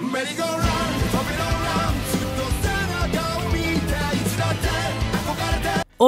merry go run.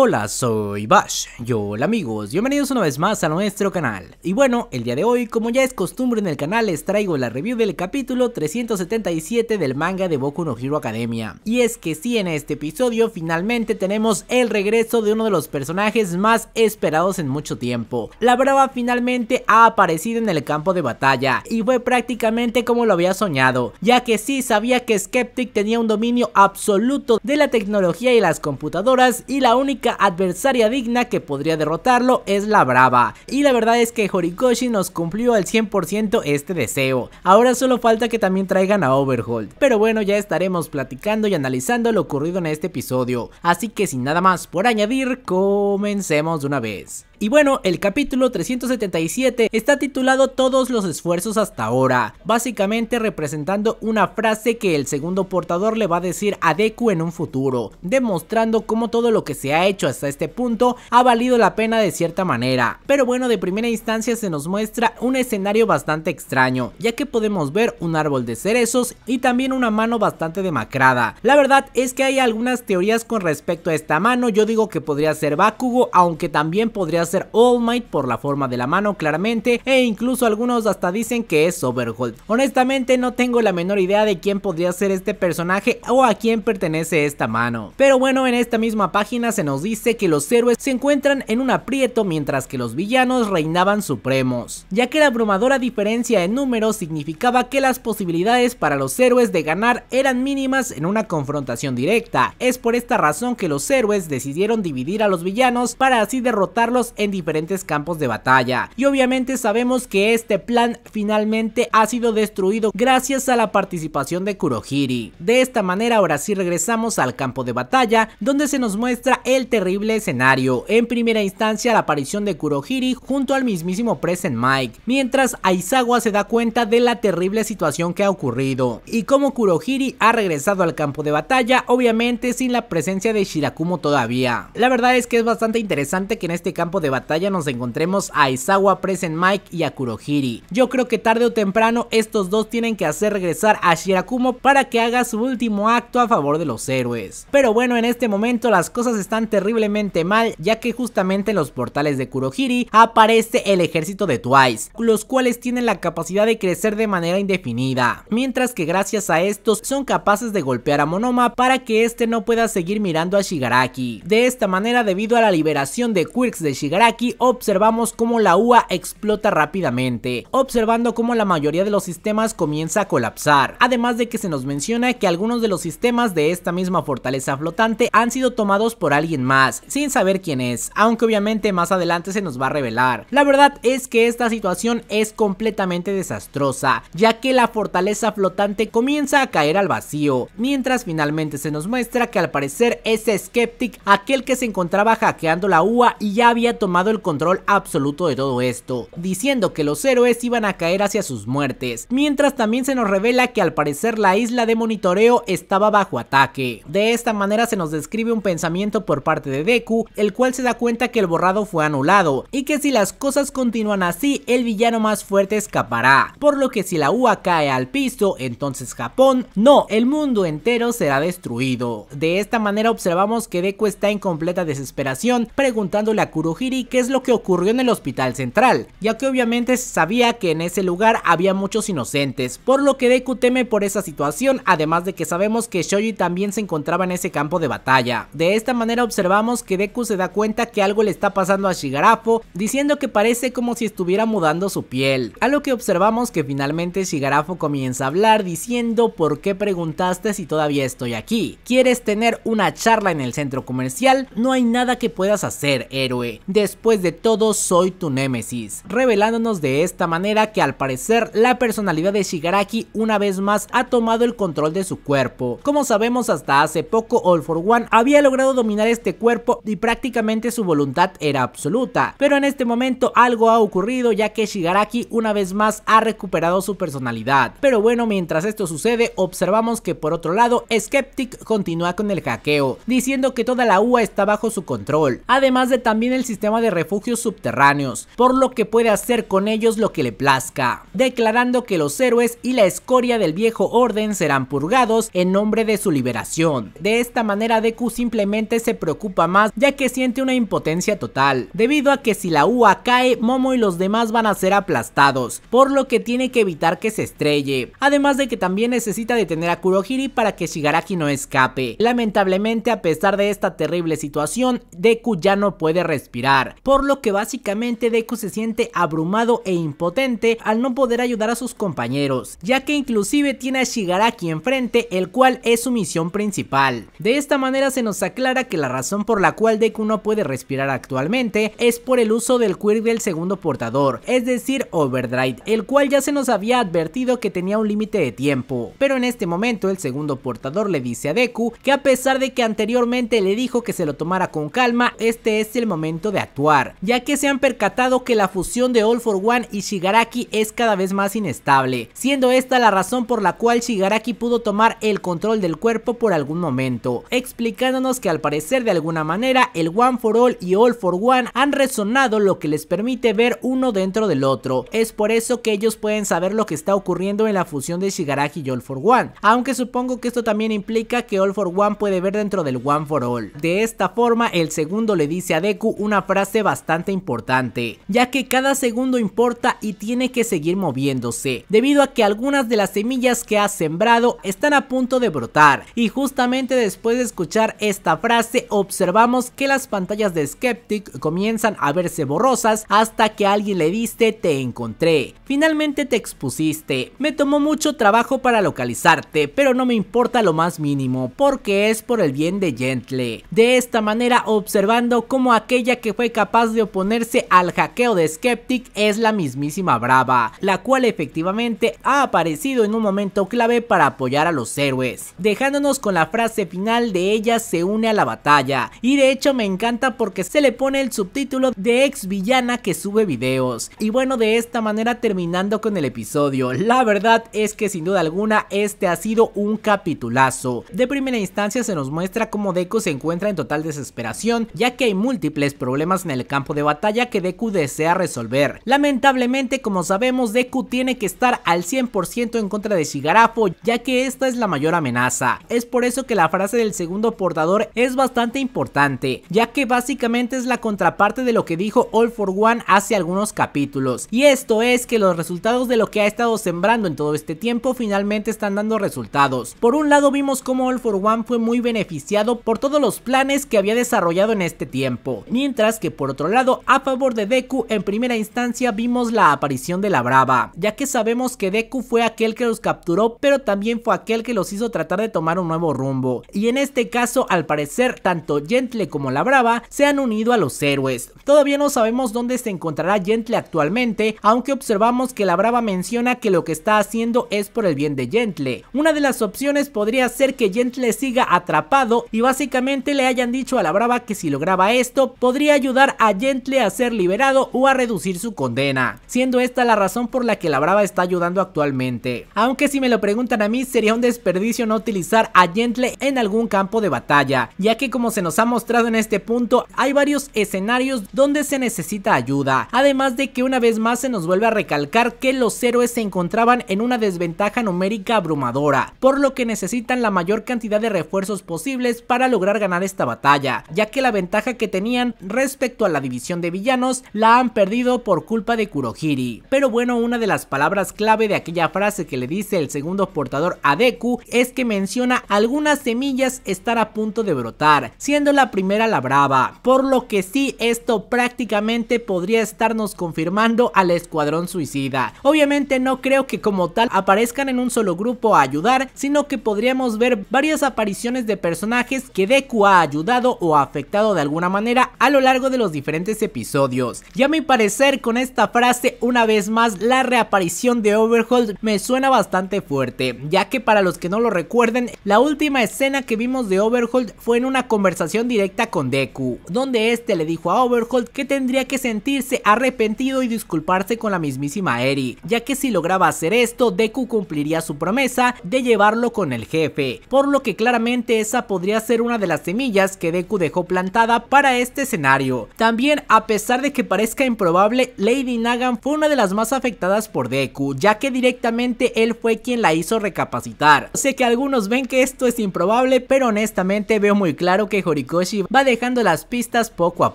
Hola, soy Bash, yo hola amigos, bienvenidos una vez más a nuestro canal. Y bueno, el día de hoy, como ya es costumbre en el canal, les traigo la review del capítulo 377 del manga de Boku no Hero Academia. Y es que sí, en este episodio finalmente tenemos el regreso de uno de los personajes más esperados en mucho tiempo. La brava finalmente ha aparecido en el campo de batalla, y fue prácticamente como lo había soñado, ya que sí sabía que Skeptic tenía un dominio absoluto de la tecnología y las computadoras, y la única adversaria digna que podría derrotarlo es la Brava. Y la verdad es que Horikoshi nos cumplió al 100% este deseo. Ahora solo falta que también traigan a Overhold. Pero bueno, ya estaremos platicando y analizando lo ocurrido en este episodio. Así que sin nada más por añadir, comencemos de una vez. Y bueno, el capítulo 377 está titulado Todos los esfuerzos hasta ahora, básicamente representando una frase que el segundo portador le va a decir a Deku en un futuro, demostrando cómo todo lo que se ha hecho hasta este punto ha valido la pena de cierta manera. Pero bueno, de primera instancia se nos muestra un escenario bastante extraño, ya que podemos ver un árbol de cerezos y también una mano bastante demacrada. La verdad es que hay algunas teorías con respecto a esta mano, yo digo que podría ser Bakugo, aunque también podría ser All Might por la forma de la mano claramente, e incluso algunos hasta dicen que es Overhold. Honestamente no tengo la menor idea de quién podría ser este personaje o a quién pertenece esta mano. Pero bueno, en esta misma página se nos dice dice que los héroes se encuentran en un aprieto mientras que los villanos reinaban supremos, ya que la abrumadora diferencia en números significaba que las posibilidades para los héroes de ganar eran mínimas en una confrontación directa. Es por esta razón que los héroes decidieron dividir a los villanos para así derrotarlos en diferentes campos de batalla. Y obviamente sabemos que este plan finalmente ha sido destruido gracias a la participación de Kurohiri. De esta manera ahora sí regresamos al campo de batalla donde se nos muestra el terrible escenario. En primera instancia la aparición de Kurohiri junto al mismísimo Present Mike, mientras Aizawa se da cuenta de la terrible situación que ha ocurrido y como Kurohiri ha regresado al campo de batalla, obviamente sin la presencia de Shirakumo todavía. La verdad es que es bastante interesante que en este campo de batalla nos encontremos a Aizawa, Present Mike y a Kurohiri. Yo creo que tarde o temprano estos dos tienen que hacer regresar a Shirakumo para que haga su último acto a favor de los héroes. Pero bueno, en este momento las cosas están terribles terriblemente mal ya que justamente en los portales de Kurohiri aparece el ejército de Twice, los cuales tienen la capacidad de crecer de manera indefinida, mientras que gracias a estos son capaces de golpear a Monoma para que este no pueda seguir mirando a Shigaraki. De esta manera debido a la liberación de Quirks de Shigaraki observamos como la UA explota rápidamente, observando cómo la mayoría de los sistemas comienza a colapsar, además de que se nos menciona que algunos de los sistemas de esta misma fortaleza flotante han sido tomados por alguien más, sin saber quién es, aunque obviamente más adelante se nos va a revelar. La verdad es que esta situación es completamente desastrosa, ya que la fortaleza flotante comienza a caer al vacío, mientras finalmente se nos muestra que al parecer es Skeptic aquel que se encontraba hackeando la UA y ya había tomado el control absoluto de todo esto, diciendo que los héroes iban a caer hacia sus muertes, mientras también se nos revela que al parecer la isla de monitoreo estaba bajo ataque. De esta manera se nos describe un pensamiento por parte de Deku, el cual se da cuenta que el borrado fue anulado y que si las cosas continúan así, el villano más fuerte escapará, por lo que si la UA cae al piso, entonces Japón, no, el mundo entero será destruido. De esta manera observamos que Deku está en completa desesperación preguntándole a Kurohiri qué es lo que ocurrió en el hospital central, ya que obviamente sabía que en ese lugar había muchos inocentes, por lo que Deku teme por esa situación, además de que sabemos que Shoji también se encontraba en ese campo de batalla. De esta manera observamos observamos que Deku se da cuenta que algo le está pasando a Shigarapo, diciendo que parece como si estuviera mudando su piel. A lo que observamos que finalmente Shigarapo comienza a hablar diciendo por qué preguntaste si todavía estoy aquí. ¿Quieres tener una charla en el centro comercial? No hay nada que puedas hacer, héroe. Después de todo, soy tu némesis. Revelándonos de esta manera que al parecer la personalidad de Shigaraki una vez más ha tomado el control de su cuerpo. Como sabemos hasta hace poco All for One había logrado dominar este cuerpo y prácticamente su voluntad era absoluta. Pero en este momento algo ha ocurrido ya que Shigaraki una vez más ha recuperado su personalidad. Pero bueno, mientras esto sucede, observamos que por otro lado, Skeptic continúa con el hackeo, diciendo que toda la UA está bajo su control, además de también el sistema de refugios subterráneos, por lo que puede hacer con ellos lo que le plazca, declarando que los héroes y la escoria del viejo orden serán purgados en nombre de su liberación. De esta manera Deku simplemente se preocupa más ya que siente una impotencia total, debido a que si la UA cae, Momo y los demás van a ser aplastados, por lo que tiene que evitar que se estrelle, además de que también necesita detener a Kurohiri para que Shigaraki no escape. Lamentablemente a pesar de esta terrible situación, Deku ya no puede respirar, por lo que básicamente Deku se siente abrumado e impotente al no poder ayudar a sus compañeros, ya que inclusive tiene a Shigaraki enfrente, el cual es su misión principal. De esta manera se nos aclara que la razón por la cual Deku no puede respirar actualmente es por el uso del quirk del segundo portador, es decir Overdrive, el cual ya se nos había advertido que tenía un límite de tiempo. Pero en este momento el segundo portador le dice a Deku que a pesar de que anteriormente le dijo que se lo tomara con calma, este es el momento de actuar, ya que se han percatado que la fusión de All for One y Shigaraki es cada vez más inestable, siendo esta la razón por la cual Shigaraki pudo tomar el control del cuerpo por algún momento, explicándonos que al parecer de algún alguna manera, el One for All y All for One han resonado lo que les permite ver uno dentro del otro. Es por eso que ellos pueden saber lo que está ocurriendo en la fusión de Shigaraki y All for One, aunque supongo que esto también implica que All for One puede ver dentro del One for All. De esta forma, el segundo le dice a Deku una frase bastante importante, ya que cada segundo importa y tiene que seguir moviéndose, debido a que algunas de las semillas que ha sembrado están a punto de brotar, y justamente después de escuchar esta frase, observa observamos que las pantallas de Skeptic comienzan a verse borrosas hasta que alguien le diste te encontré. Finalmente te expusiste. Me tomó mucho trabajo para localizarte, pero no me importa lo más mínimo, porque es por el bien de Gentle. De esta manera observando cómo aquella que fue capaz de oponerse al hackeo de Skeptic es la mismísima Brava, la cual efectivamente ha aparecido en un momento clave para apoyar a los héroes, dejándonos con la frase final de ella se une a la batalla, y de hecho me encanta porque se le pone el subtítulo de ex villana que sube videos. Y bueno, de esta manera terminando con el episodio. La verdad es que sin duda alguna este ha sido un capitulazo. De primera instancia se nos muestra cómo Deku se encuentra en total desesperación, ya que hay múltiples problemas en el campo de batalla que Deku desea resolver. Lamentablemente, como sabemos, Deku tiene que estar al 100% en contra de Shigarafo, ya que esta es la mayor amenaza. Es por eso que la frase del segundo portador es bastante importante importante, ya que básicamente es la contraparte de lo que dijo All for One hace algunos capítulos. Y esto es que los resultados de lo que ha estado sembrando en todo este tiempo finalmente están dando resultados. Por un lado vimos cómo All for One fue muy beneficiado por todos los planes que había desarrollado en este tiempo, mientras que por otro lado a favor de Deku en primera instancia vimos la aparición de la Brava, ya que sabemos que Deku fue aquel que los capturó pero también fue aquel que los hizo tratar de tomar un nuevo rumbo. Y en este caso al parecer tanto Gentle como la Brava se han unido a los héroes. Todavía no sabemos dónde se encontrará Gentle actualmente, aunque observamos que la Brava menciona que lo que está haciendo es por el bien de Gentle. Una de las opciones podría ser que Gentle siga atrapado y básicamente le hayan dicho a la Brava que si lograba esto podría ayudar a Gentle a ser liberado o a reducir su condena, siendo esta la razón por la que la Brava está ayudando actualmente. Aunque si me lo preguntan a mí sería un desperdicio no utilizar a Gentle en algún campo de batalla, ya que como se nos ha mostrado en este punto, hay varios escenarios donde se necesita ayuda, además de que una vez más se nos vuelve a recalcar que los héroes se encontraban en una desventaja numérica abrumadora, por lo que necesitan la mayor cantidad de refuerzos posibles para lograr ganar esta batalla, ya que la ventaja que tenían respecto a la división de villanos la han perdido por culpa de Kurohiri. Pero bueno, una de las palabras clave de aquella frase que le dice el segundo portador a Deku es que menciona algunas semillas estar a punto de brotar, la primera la brava, por lo que sí esto prácticamente podría estarnos confirmando al escuadrón suicida. Obviamente no creo que como tal aparezcan en un solo grupo a ayudar, sino que podríamos ver varias apariciones de personajes que Deku ha ayudado o afectado de alguna manera a lo largo de los diferentes episodios. Y a mi parecer con esta frase una vez más la reaparición de Overhold me suena bastante fuerte, ya que para los que no lo recuerden, la última escena que vimos de Overhold fue en una conversación directa con Deku, donde este le dijo a Overhold que tendría que sentirse arrepentido y disculparse con la mismísima Eri, ya que si lograba hacer esto, Deku cumpliría su promesa de llevarlo con el jefe, por lo que claramente esa podría ser una de las semillas que Deku dejó plantada para este escenario. También, a pesar de que parezca improbable, Lady Nagan fue una de las más afectadas por Deku, ya que directamente él fue quien la hizo recapacitar. Sé que algunos ven que esto es improbable, pero honestamente veo muy claro que Koshi va dejando las pistas poco a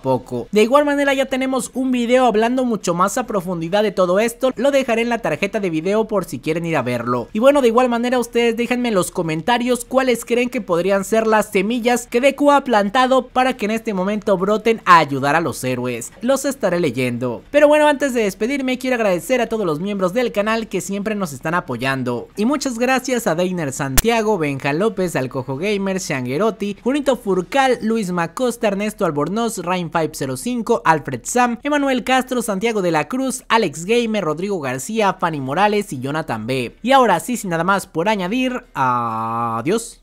poco. De igual manera ya tenemos un video hablando mucho más a profundidad de todo esto, lo dejaré en la tarjeta de video por si quieren ir a verlo. Y bueno, de igual manera ustedes déjenme en los comentarios cuáles creen que podrían ser las semillas que Deku ha plantado para que en este momento broten a ayudar a los héroes. Los estaré leyendo. Pero bueno, antes de despedirme quiero agradecer a todos los miembros del canal que siempre nos están apoyando. Y muchas gracias a Deiner Santiago, Benja López, Alcojo Gamer, Shangerotti, Junito Furcal, Luis Macosta, Ernesto Albornoz, Rain 505, Alfred Sam, Emanuel Castro, Santiago de la Cruz, Alex Gamer, Rodrigo García, Fanny Morales y Jonathan B. Y ahora sí, sin nada más por añadir, adiós.